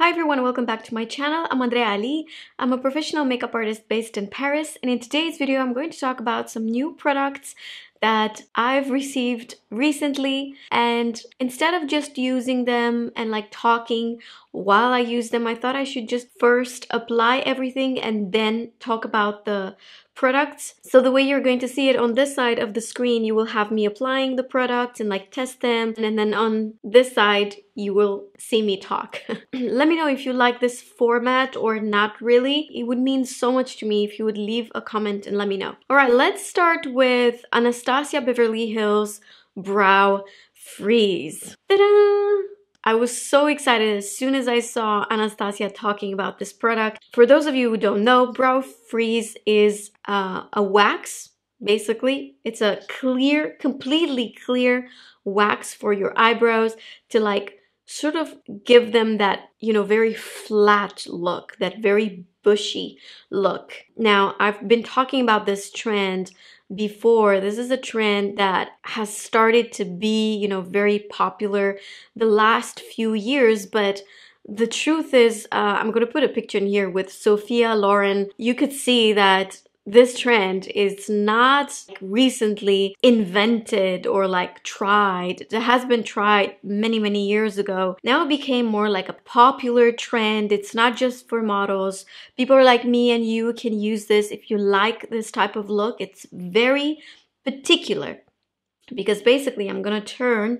Hi everyone, welcome back to my channel. I'm Andrea Ali. I'm a professional makeup artist based in Paris and in today's video I'm going to talk about some new products that I've received recently and instead of just using them and like talking while I use them, I thought I should just first apply everything and then talk about the products. So the way you're going to see it on this side of the screen, you will have me applying the products and like test them. And then on this side, you will see me talk. Let me know if you like this format or not really. It would mean so much to me if you would leave a comment and let me know. All right, let's start with Anastasia Beverly Hills Brow Freeze. Ta-da! I was so excited as soon as I saw Anastasia talking about this product. For those of you who don't know, Brow Freeze is uh, a wax, basically. It's a clear, completely clear wax for your eyebrows to like sort of give them that, you know, very flat look, that very bushy look. Now, I've been talking about this trend before. This is a trend that has started to be, you know, very popular the last few years, but the truth is, uh, I'm going to put a picture in here with Sophia Lauren. You could see that this trend is not recently invented or like tried. It has been tried many, many years ago. Now it became more like a popular trend. It's not just for models. People like me and you can use this if you like this type of look. It's very particular because basically I'm gonna turn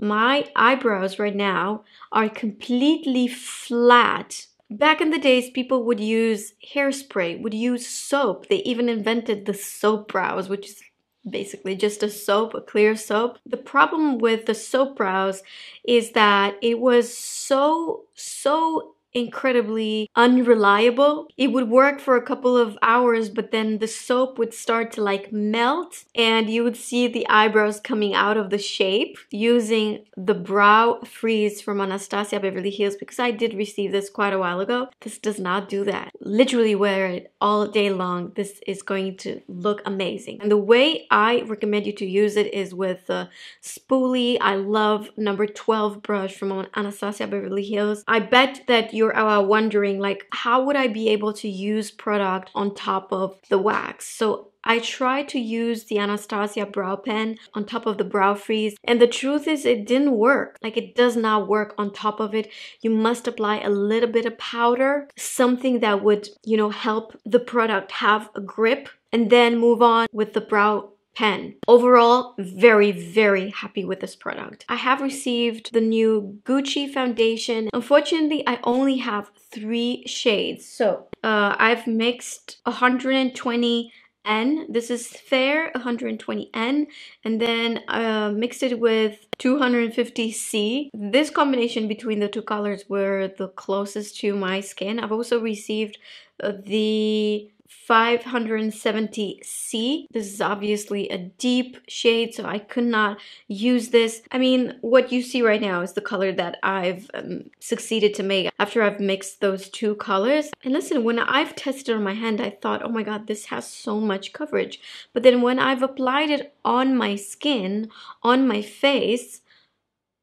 my eyebrows right now are completely flat Back in the days, people would use hairspray, would use soap. They even invented the soap brows, which is basically just a soap, a clear soap. The problem with the soap brows is that it was so, so incredibly unreliable. It would work for a couple of hours, but then the soap would start to like melt and you would see the eyebrows coming out of the shape using the brow freeze from Anastasia Beverly Hills because I did receive this quite a while ago. This does not do that. Literally wear it all day long. This is going to look amazing. And the way I recommend you to use it is with the spoolie. I love number 12 brush from Anastasia Beverly Hills. I bet that you're you're uh, wondering like how would I be able to use product on top of the wax? So I tried to use the Anastasia brow pen on top of the brow freeze and the truth is it didn't work. Like it does not work on top of it. You must apply a little bit of powder, something that would, you know, help the product have a grip and then move on with the brow pen. Overall, very, very happy with this product. I have received the new Gucci foundation. Unfortunately, I only have three shades. So uh, I've mixed 120 N. This is Fair 120N and then uh, mixed it with 250C. This combination between the two colors were the closest to my skin. I've also received uh, the 570C. This is obviously a deep shade, so I could not use this. I mean, what you see right now is the color that I've um, succeeded to make after I've mixed those two colors. And listen, when I've tested on my hand, I thought, oh my God, this has so much coverage. But then when I've applied it on my skin, on my face,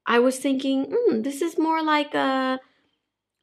I was thinking, mm, this is more like a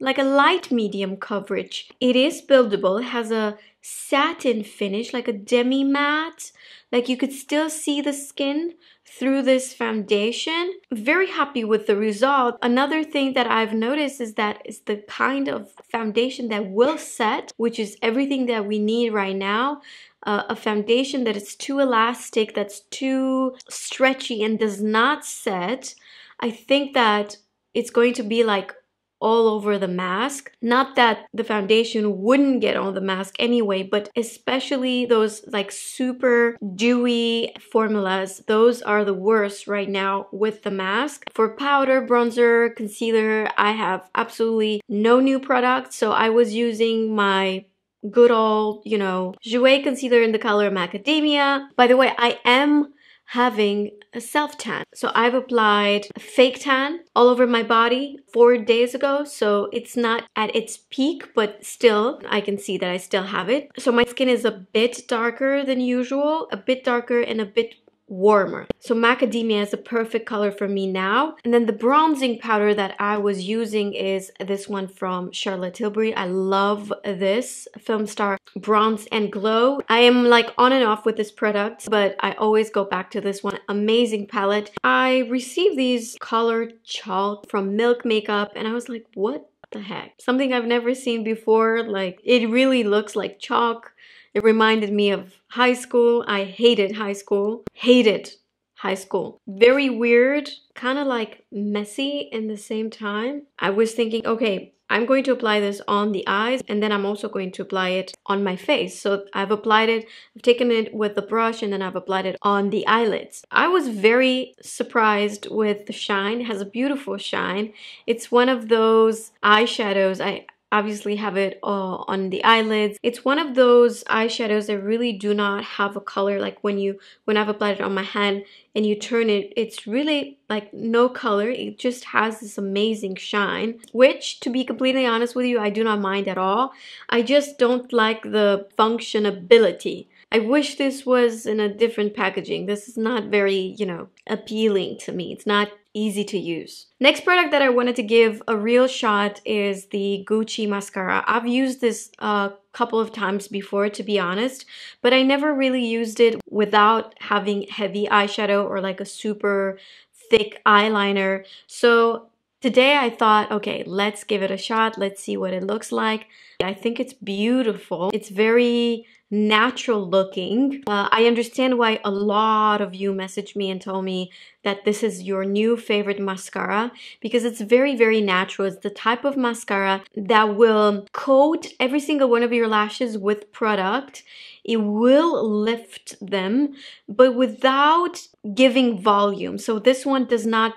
like a light medium coverage. It is buildable, has a satin finish, like a demi matte. Like you could still see the skin through this foundation. Very happy with the result. Another thing that I've noticed is that it's the kind of foundation that will set, which is everything that we need right now. Uh, a foundation that is too elastic, that's too stretchy and does not set. I think that it's going to be like all over the mask. Not that the foundation wouldn't get on the mask anyway, but especially those like super dewy formulas, those are the worst right now with the mask. For powder, bronzer, concealer, I have absolutely no new products, so I was using my good old, you know, Jouer concealer in the color Macadamia. By the way, I am having a self tan. So I've applied fake tan all over my body four days ago. So it's not at its peak, but still I can see that I still have it. So my skin is a bit darker than usual, a bit darker and a bit warmer. So macadamia is the perfect color for me now. And then the bronzing powder that I was using is this one from Charlotte Tilbury. I love this Film Star Bronze and Glow. I am like on and off with this product, but I always go back to this one. Amazing palette. I received these color chalk from Milk Makeup and I was like, what the heck? Something I've never seen before. Like it really looks like chalk. It reminded me of high school. I hated high school. Hated high school. Very weird, kind of like messy in the same time. I was thinking, okay, I'm going to apply this on the eyes and then I'm also going to apply it on my face. So I've applied it, I've taken it with the brush and then I've applied it on the eyelids. I was very surprised with the shine. It has a beautiful shine. It's one of those eyeshadows. I, obviously have it on the eyelids. It's one of those eyeshadows that really do not have a color like when you when I've applied it on my hand and you turn it, it's really like no color. It just has this amazing shine, which to be completely honest with you, I do not mind at all. I just don't like the functionability. I wish this was in a different packaging. This is not very, you know, appealing to me. It's not easy to use. Next product that I wanted to give a real shot is the Gucci mascara. I've used this a couple of times before to be honest, but I never really used it without having heavy eyeshadow or like a super thick eyeliner. So Today I thought, okay, let's give it a shot. Let's see what it looks like. I think it's beautiful. It's very natural looking. Uh, I understand why a lot of you messaged me and told me that this is your new favorite mascara because it's very, very natural. It's the type of mascara that will coat every single one of your lashes with product. It will lift them, but without giving volume. So this one does not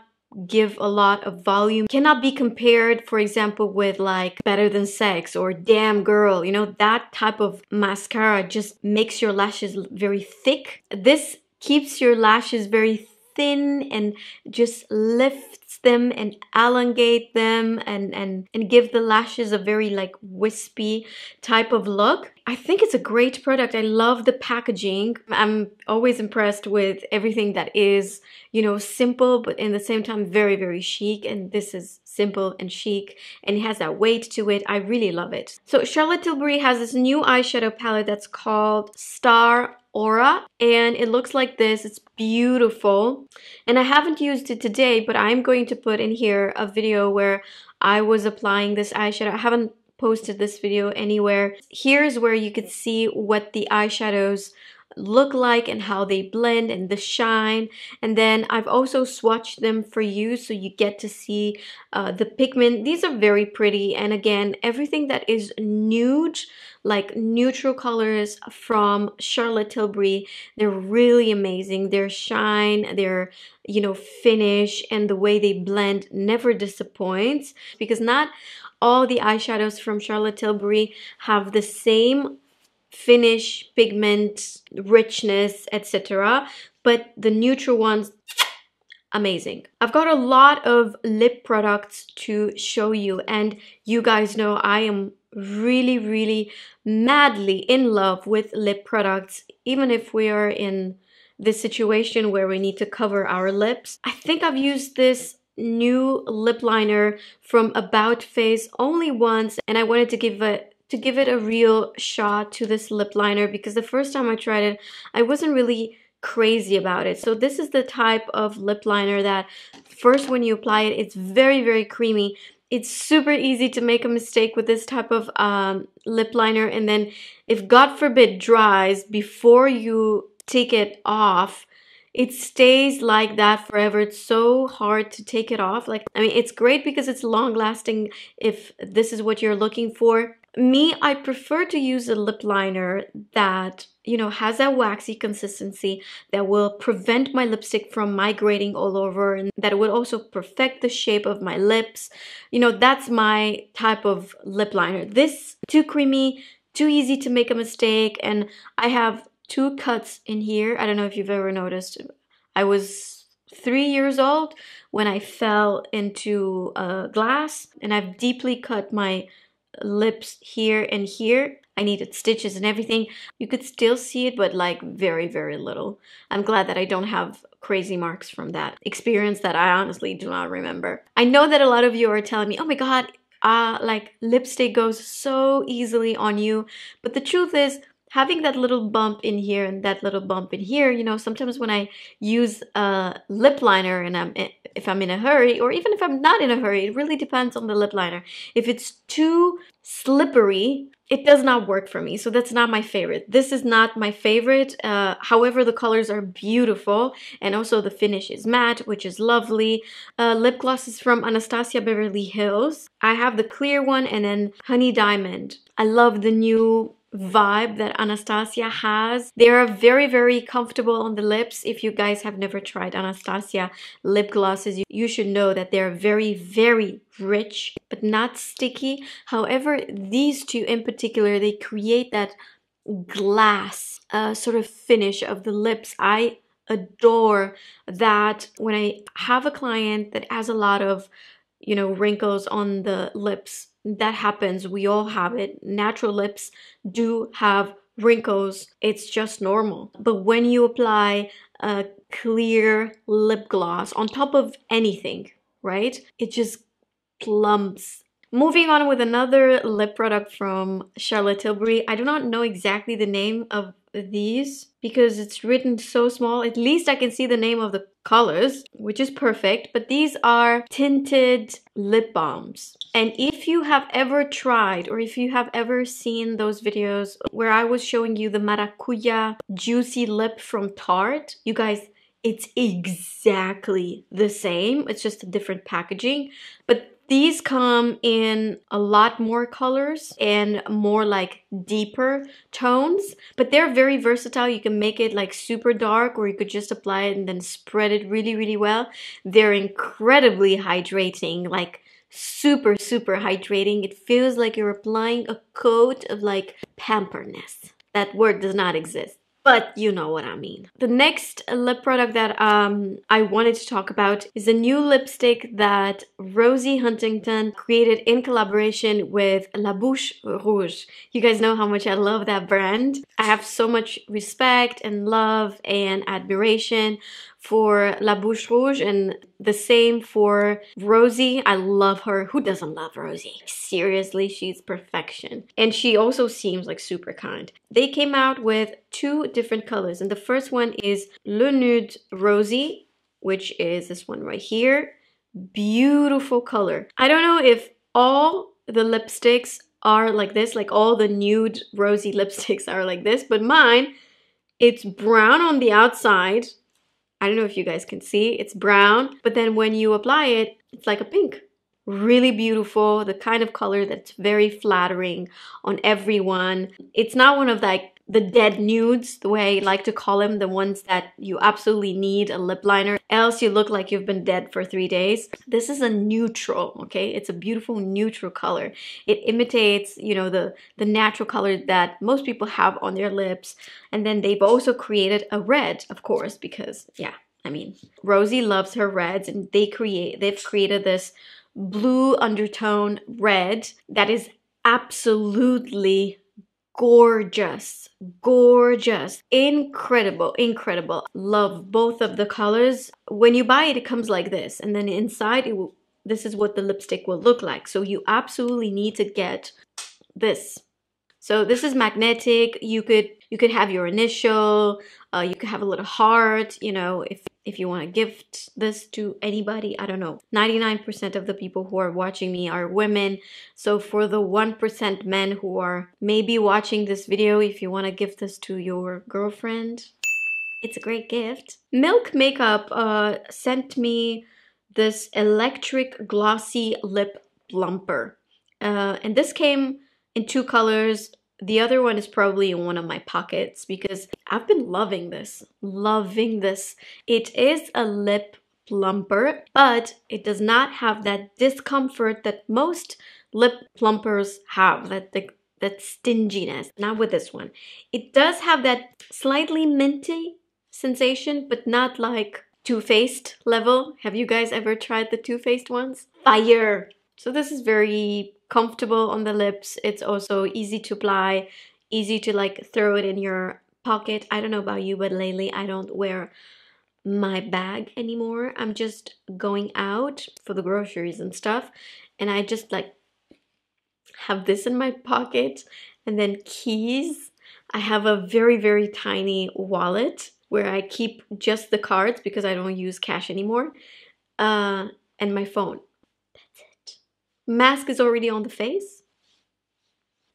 give a lot of volume cannot be compared for example with like better than sex or damn girl you know that type of mascara just makes your lashes very thick this keeps your lashes very thin and just lifts them and elongate them and, and, and give the lashes a very like wispy type of look. I think it's a great product. I love the packaging. I'm always impressed with everything that is, you know, simple, but in the same time, very, very chic. And this is simple and chic and it has that weight to it. I really love it. So Charlotte Tilbury has this new eyeshadow palette that's called Star Aura and it looks like this. It's beautiful and I haven't used it today but I'm going to put in here a video where I was applying this eyeshadow. I haven't posted this video anywhere. Here's where you could see what the eyeshadows look like and how they blend and the shine and then I've also swatched them for you so you get to see uh, the pigment these are very pretty and again everything that is nude like neutral colors from Charlotte Tilbury they're really amazing their shine their you know finish and the way they blend never disappoints because not all the eyeshadows from Charlotte Tilbury have the same finish, pigment, richness, etc. But the neutral ones, amazing. I've got a lot of lip products to show you and you guys know I am really, really madly in love with lip products, even if we are in this situation where we need to cover our lips. I think I've used this new lip liner from About Face only once and I wanted to give a to give it a real shot to this lip liner because the first time I tried it, I wasn't really crazy about it. So this is the type of lip liner that first when you apply it, it's very, very creamy. It's super easy to make a mistake with this type of um, lip liner and then if God forbid dries before you take it off, it stays like that forever. It's so hard to take it off. Like, I mean, it's great because it's long lasting if this is what you're looking for. Me, I prefer to use a lip liner that, you know, has that waxy consistency that will prevent my lipstick from migrating all over and that would also perfect the shape of my lips. You know, that's my type of lip liner. This, too creamy, too easy to make a mistake and I have two cuts in here. I don't know if you've ever noticed. I was three years old when I fell into a glass and I've deeply cut my lips here and here. I needed stitches and everything. You could still see it, but like very, very little. I'm glad that I don't have crazy marks from that experience that I honestly do not remember. I know that a lot of you are telling me, oh my God, uh, like lipstick goes so easily on you. But the truth is, having that little bump in here and that little bump in here, you know, sometimes when I use a lip liner and I'm eh, if I'm in a hurry or even if I'm not in a hurry, it really depends on the lip liner. If it's too slippery, it does not work for me. So that's not my favorite. This is not my favorite. Uh, however, the colors are beautiful and also the finish is matte, which is lovely. Uh, lip gloss is from Anastasia Beverly Hills. I have the clear one and then Honey Diamond. I love the new vibe that Anastasia has. They are very, very comfortable on the lips. If you guys have never tried Anastasia lip glosses, you, you should know that they're very, very rich, but not sticky. However, these two in particular, they create that glass uh, sort of finish of the lips. I adore that when I have a client that has a lot of, you know, wrinkles on the lips that happens. We all have it. Natural lips do have wrinkles. It's just normal. But when you apply a clear lip gloss on top of anything, right? It just plumps. Moving on with another lip product from Charlotte Tilbury. I do not know exactly the name of these because it's written so small. At least I can see the name of the colors, which is perfect, but these are tinted lip balms. And if you have ever tried or if you have ever seen those videos where I was showing you the maracuya juicy lip from Tarte, you guys, it's exactly the same. It's just a different packaging. But these come in a lot more colors and more like deeper tones, but they're very versatile. You can make it like super dark or you could just apply it and then spread it really, really well. They're incredibly hydrating, like super, super hydrating. It feels like you're applying a coat of like pamperness. That word does not exist but you know what I mean. The next lip product that um, I wanted to talk about is a new lipstick that Rosie Huntington created in collaboration with La Bouche Rouge. You guys know how much I love that brand. I have so much respect and love and admiration for La Bouche Rouge and the same for Rosie. I love her. Who doesn't love Rosie? Seriously, she's perfection. And she also seems like super kind. They came out with two different colors and the first one is Le Nude Rosie, which is this one right here. Beautiful color. I don't know if all the lipsticks are like this, like all the nude rosy lipsticks are like this, but mine, it's brown on the outside I don't know if you guys can see, it's brown, but then when you apply it, it's like a pink. Really beautiful, the kind of color that's very flattering on everyone. It's not one of like the dead nudes, the way I like to call them, the ones that you absolutely need a lip liner, else you look like you've been dead for three days. This is a neutral, okay? It's a beautiful neutral color. It imitates, you know, the, the natural color that most people have on their lips. And then they've also created a red, of course, because, yeah, I mean, Rosie loves her reds and they create, they've created this blue undertone red that is absolutely gorgeous gorgeous incredible incredible love both of the colors when you buy it it comes like this and then inside it will, this is what the lipstick will look like so you absolutely need to get this so this is magnetic you could you could have your initial uh, you could have a little heart you know if if you want to gift this to anybody, I don't know. 99% of the people who are watching me are women. So for the 1% men who are maybe watching this video, if you want to gift this to your girlfriend, it's a great gift. Milk Makeup uh, sent me this electric glossy lip plumper. Uh, and this came in two colors, the other one is probably in one of my pockets because I've been loving this, loving this. It is a lip plumper, but it does not have that discomfort that most lip plumpers have, that the that stinginess, not with this one. It does have that slightly minty sensation, but not like Too Faced level. Have you guys ever tried the Too Faced ones? Fire! So this is very comfortable on the lips. It's also easy to apply, easy to like throw it in your pocket. I don't know about you, but lately I don't wear my bag anymore. I'm just going out for the groceries and stuff, and I just like have this in my pocket and then keys. I have a very, very tiny wallet where I keep just the cards because I don't use cash anymore uh, and my phone. Mask is already on the face.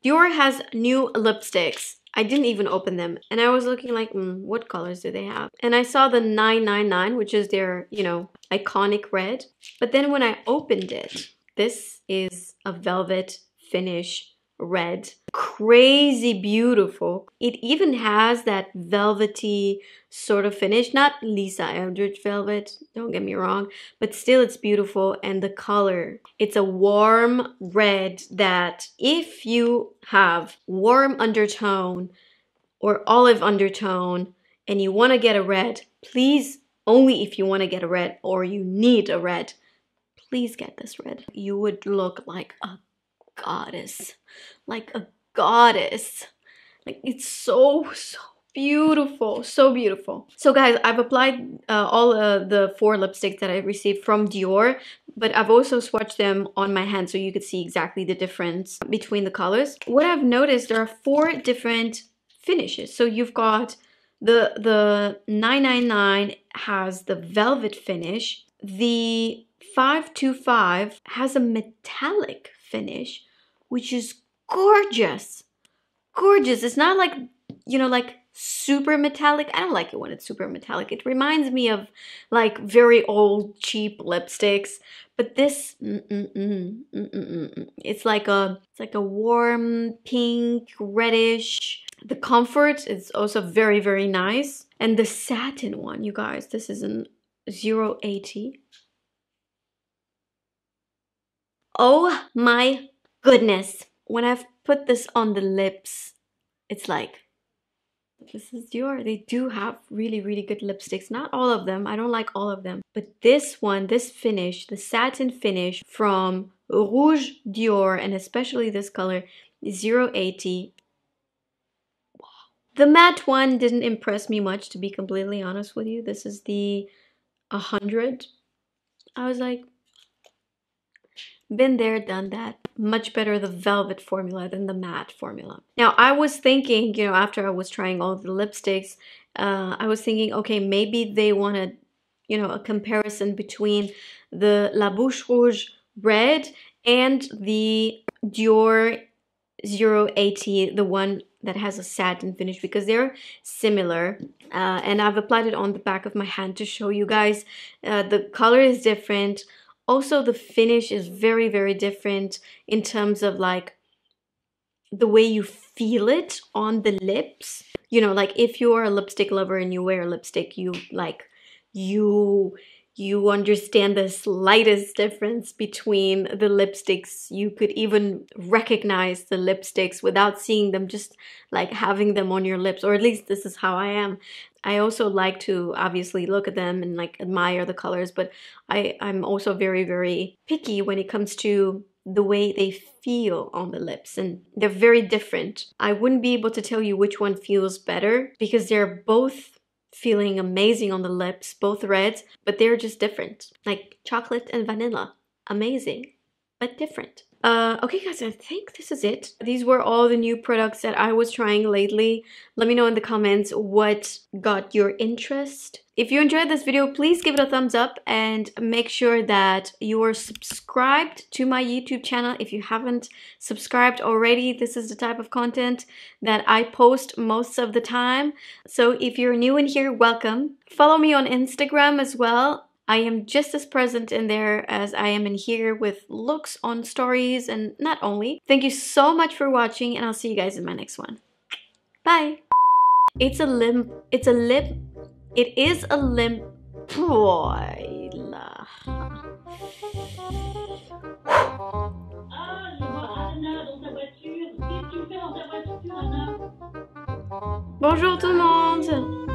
Dior has new lipsticks. I didn't even open them. And I was looking like, mm, what colors do they have? And I saw the 999, which is their, you know, iconic red. But then when I opened it, this is a velvet finish red. Crazy beautiful. It even has that velvety sort of finish. Not Lisa Eldridge velvet, don't get me wrong, but still it's beautiful and the color. It's a warm red that if you have warm undertone or olive undertone and you want to get a red, please, only if you want to get a red or you need a red, please get this red. You would look like a goddess, like a goddess. Like it's so, so beautiful, so beautiful. So guys, I've applied uh, all uh, the four lipsticks that I received from Dior, but I've also swatched them on my hand so you could see exactly the difference between the colors. What I've noticed, there are four different finishes. So you've got the, the 999 has the velvet finish, the 525 has a metallic finish, which is gorgeous. Gorgeous. It's not like, you know, like super metallic. I don't like it when it's super metallic. It reminds me of like very old cheap lipsticks, but this mm, mm, mm, it's like a it's like a warm pink, reddish. The comfort is also very very nice. And the satin one, you guys, this is an 080. Oh my goodness. When I've put this on the lips, it's like, this is Dior. They do have really, really good lipsticks. Not all of them. I don't like all of them. But this one, this finish, the satin finish from Rouge Dior, and especially this color, 080. Wow. The matte one didn't impress me much, to be completely honest with you. This is the 100. I was like, been there, done that. Much better the velvet formula than the matte formula. Now, I was thinking, you know, after I was trying all the lipsticks, uh, I was thinking, okay, maybe they wanted, you know, a comparison between the La Bouche Rouge red and the Dior 080, the one that has a satin finish because they're similar uh, and I've applied it on the back of my hand to show you guys uh, the color is different also, the finish is very, very different in terms of like the way you feel it on the lips. You know, like if you're a lipstick lover and you wear lipstick, you like, you you understand the slightest difference between the lipsticks. You could even recognize the lipsticks without seeing them, just like having them on your lips, or at least this is how I am. I also like to obviously look at them and like admire the colors, but I, I'm also very, very picky when it comes to the way they feel on the lips and they're very different. I wouldn't be able to tell you which one feels better because they're both feeling amazing on the lips, both reds, but they're just different. Like chocolate and vanilla, amazing but different. Uh, okay guys, I think this is it. These were all the new products that I was trying lately. Let me know in the comments what got your interest. If you enjoyed this video, please give it a thumbs up and make sure that you are subscribed to my YouTube channel. If you haven't subscribed already, this is the type of content that I post most of the time. So if you're new in here, welcome. Follow me on Instagram as well I am just as present in there as I am in here with looks on stories and not only. Thank you so much for watching and I'll see you guys in my next one. Bye! It's a limp, it's a lip, it is a limp, boy. Ah, Bonjour tout le monde